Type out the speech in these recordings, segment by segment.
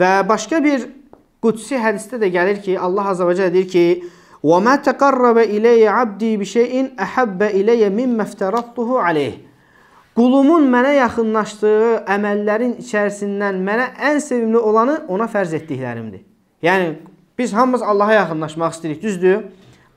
Və başqa bir qudsi hədisdə də gəlir ki, Allah Azza və Cəllə deyir ki, وَمَا تَقَرَّبَ إِلَيَّ عَبْدِي بِشَيْءٍ أَحَبَّ إِلَيَّ مِمَّ افْتَرَضْتُهُ عَلَيْهِ Qulumun mənə yaxınlaşdığı əməllərin içərisindən mənə ən sevimli olanı ona fərz etdiklərimdir. Yəni, biz hamımız Allaha yaxınlaşmaq istəyirik, düzdür?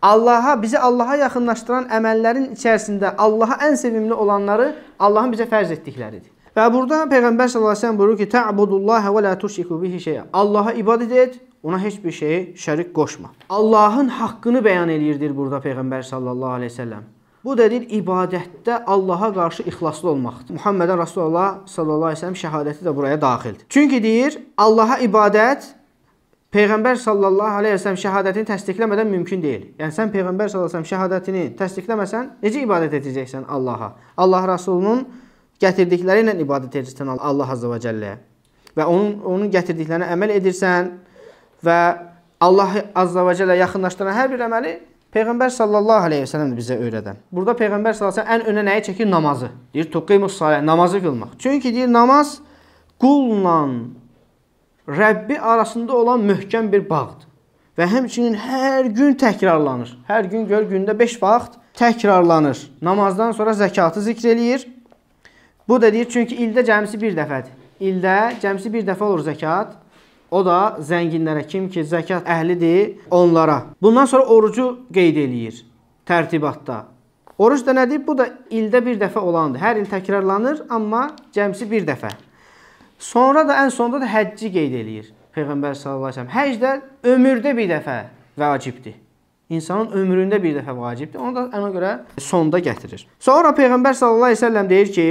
Allaha, bizi Allaha yaxınlaşdıran əməllərin içərisində Allaha ən sevimli olanları Allahın bizə fərz etdikləridir. Və burada Peyğəmbər sallallahu əleyhi və səlləm buyurur ki: "Ta'budullaha və la tuşriku bihi şey'a." Allaha ibadət et, ona heç bir şeyi şərik qoşma. Allahın haqqını bəyan eləyirdir burada Peyğəmbər sallallahu əleyhi və səlləm. Bu da deyir ibadətdə Allaha qarşı ixlaslı olmaqdır. Muhammedən Rasulullah sallallahu əleyhi və səlləm şahadəti də buraya daxildir. Çünki deyir Allaha ibadət Peyğəmbər sallallahu əleyhi və səlləm şahadətini təsdiqləmədən mümkün deyil. Yəni sən Peyğəmbər sallallahu əleyhi və səlləm şahadətini təsdiqləməsən necə ibadət edəcəksən Allaha? Allah Rəsulunun gətirdikləri ilə ibadət edirsən Allah Azza və Cəlləyə və onun onun gətirdiklərinə əməl edirsən və Allah Azza və Cəllə yaxınlaşdıran hər bir əməli Peyğəmbər sallallahu əleyhi və səlləm də bizə öyrədən. Burada Peyğəmbər sallallahu əleyhi və səlləm ən önə nəyi çəkir? Namazı. Deyir tuqimus salə, namazı qılmaq. Çünki deyir namaz qulla Rəbbi arasında olan möhkəm bir bağdır. Və həmçinin hər gün təkrarlanır. Hər gün gör gündə 5 vaxt təkrarlanır. Namazdan sonra zəkatı zikr eləyir Bu da deyir, çünki ildə cəmsi bir dəfədir. İldə cəmsi bir dəfə olur zəkat. O da zənginlərə, kim ki zəkat əhlidir, onlara. Bundan sonra orucu qeyd eləyir tərtibatda. Oruc da nədir? Bu da ildə bir dəfə olandır. Hər il təkrarlanır, amma cəmsi bir dəfə. Sonra da ən sonda da həcci qeyd eləyir Peyğəmbər sallallahu əleyhi və səlləm. Həcc də ömürdə bir dəfə vacibdir. İnsanın ömründə bir dəfə vacibdir. Onu da ona görə sonda gətirir. Sonra Peyğəmbər sallallahu əleyhi və səlləm deyir ki: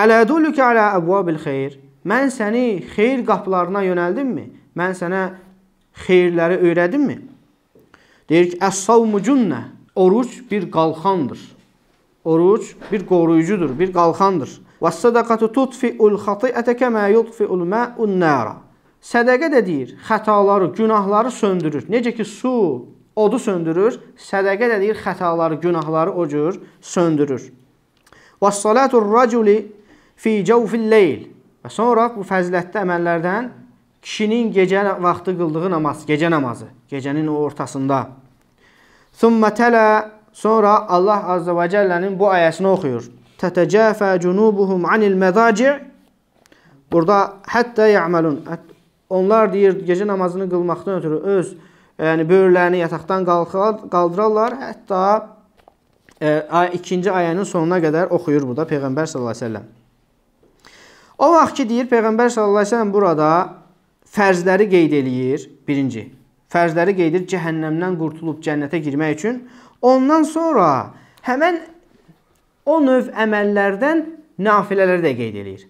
Ələdullükə alə əbvabil xeyr. Mən səni xeyir qapılarına yönəldimmi? Mən sənə xeyirləri öyrədimmi? Deyir ki, əs-savmu cunnə. Oruc bir qalxandır. Oruc bir qoruyucudur, bir qalxandır. Və sədaqatu tutfi'ul xati'ətə kəmə yutfi'ul mə'un nəra. Sədəqə də deyir, xətaları, günahları söndürür. Necə ki, su odu söndürür, sədəqə də deyir, xətaları, günahları o cür söndürür. Və salatul raculi fi cavfil leyl. Və sonra bu fəzilətli əməllərdən kişinin gecə vaxtı qıldığı namaz, gecə namazı, gecənin ortasında. Thumma tələ sonra Allah Azza və Cəllənin bu ayəsini oxuyur. Tətəcəfə cunubuhum anil mədaci. Burada hətta yə'məlun. Onlar deyir gecə namazını qılmaqdan ötürü öz yəni böyürlərini yataqdan qaldırarlar. Hətta ə, e, ikinci ayənin sonuna qədər oxuyur burada Peyğəmbər sallallahu əleyhi və səlləm. O vaxt ki deyir Peyğəmbər sallallahu əleyhi və səlləm burada fərzləri qeyd eləyir. Birinci, fərzləri qeyd edir cəhənnəmdən qurtulub cənnətə girmək üçün. Ondan sonra həmin o növ əməllərdən nafilələri də qeyd eləyir.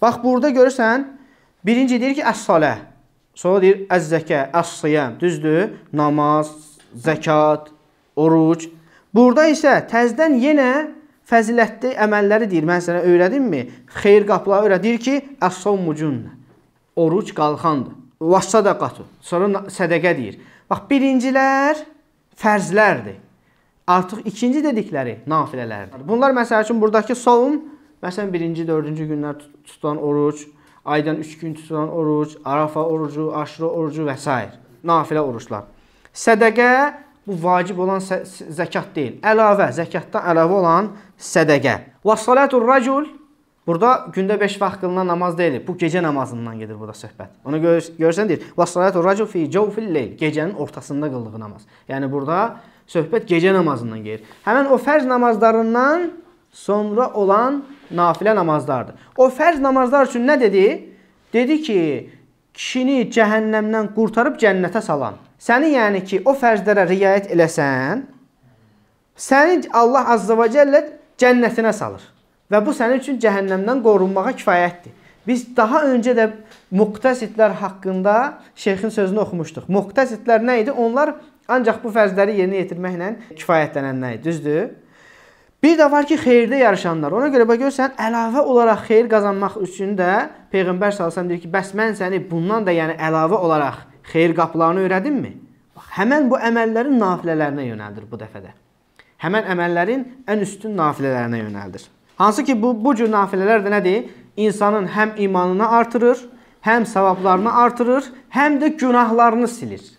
Bax burada görürsən, birinci deyir ki, əs-salə. Sonra deyir əz-zəkə, əs-siyam, düzdür? Namaz, zəkat, oruc. Burada isə təzdən yenə Fəzilətli əməlləri deyir, mən sənə öyrədimmi? Xeyir qapıları öyrədir ki, əs-savmucun. Oruc qalxandır. Vassadaqatu. Sonra sədəqə deyir. Bax, birincilər fərzlərdir. Artıq ikinci dedikləri nafilələrdir. Bunlar məsəl üçün buradakı savm, məsələn, birinci, dördüncü günlər tutulan oruc, aydan üç gün tutulan oruc, Arafa orucu, Aşra orucu və s. Nafilə oruclar. Sədəqə bu vacib olan zəkat deyil. Əlavə, zəkatdan əlavə olan sədəqə. Və salatul racul Burada gündə 5 vaxt qılınan namaz deyil, bu gecə namazından gedir burada söhbət. Ona görə görsən deyir, "Vasalatu racul fi jawfil leyl", gecənin ortasında qıldığı namaz. Yəni burada söhbət gecə namazından gedir. Həmin o fərz namazlarından sonra olan nafilə namazlardır. O fərz namazlar üçün nə dedi? Dedi ki, kişini cəhənnəmdən qurtarıb cənnətə salan səni yəni ki, o fərzlərə riayət eləsən, səni Allah Azza və Cəllə cənnətinə salır. Və bu sənin üçün cəhənnəmdən qorunmağa kifayətdir. Biz daha öncə də muqtəsidlər haqqında şeyxin sözünü oxumuşduq. Muqtəsidlər nə idi? Onlar ancaq bu fərzləri yerinə yetirməklə kifayətlənənlər idi, düzdür? Bir də var ki, xeyirdə yarışanlar. Ona görə bax görsən, əlavə olaraq xeyir qazanmaq üçün də Peyğəmbər sallallahu əleyhi və səlləm deyir ki, bəs mən səni bundan da yəni əlavə olaraq xeyir qapılarını öyrədimmi? Bax, həmən bu əməllərin nafilələrinə yönəldir bu dəfədə. Həmən əməllərin ən üstün nafilələrinə yönəldir. Hansı ki, bu, bu cür nafilələr də nədir? İnsanın həm imanını artırır, həm savablarını artırır, həm də günahlarını silir.